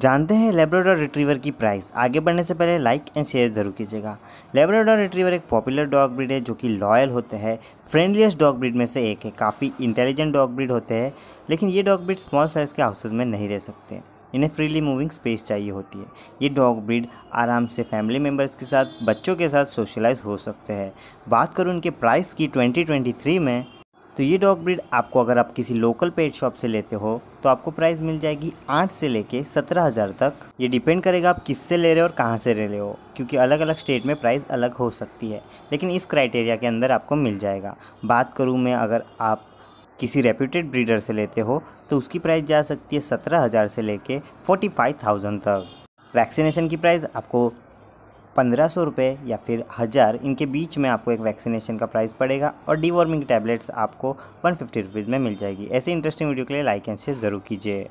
जानते हैं Labrador retriever की प्राइस आगे बढ़ने से पहले लाइक एंड शेयर ज़रूर कीजिएगा लेब्राडोर रिट्रीवर एक पॉपुलर डॉग ब्रीड है जो कि लॉयल होते हैं फ्रेंडलीस्ट डॉग ब्रीड में से एक है काफ़ी इंटेलिजेंट डॉग ब्रीड होते हैं लेकिन ये डॉग ब्रीड स्मॉल साइज़ के हाउसेज में नहीं रह सकते इन्हें फ्रीली मूविंग स्पेस चाहिए होती है ये डॉग ब्रीड आराम से फैमिली मेम्बर्स के साथ बच्चों के साथ सोशलाइज हो सकते हैं बात करूँ इनके प्राइस की 2023 में तो ये डॉग ब्रीड आपको अगर आप किसी लोकल पेट शॉप से लेते हो तो आपको प्राइस मिल जाएगी आठ से लेके सत्रह हज़ार तक ये डिपेंड करेगा आप किससे ले रहे हो और कहाँ से ले रहे हो क्योंकि अलग अलग स्टेट में प्राइस अलग हो सकती है लेकिन इस क्राइटेरिया के अंदर आपको मिल जाएगा बात करूँ मैं अगर आप किसी रेप्यूटेड ब्रीडर से लेते हो तो उसकी प्राइस जा सकती है सत्रह हज़ार से ले कर फाइव थाउजेंड तक वैक्सीनेशन की प्राइस आपको पंद्रह सौ रुपये या फिर हज़ार इनके बीच में आपको एक वैक्सीनेशन का प्राइस पड़ेगा और डीवॉर्मिंग टैबलेट्स आपको वन फिफ्टी रुपीज़ में मिल जाएगी ऐसे इंटरेस्टिंग वीडियो के लिए लाइक एंड शेयर ज़रूर कीजिए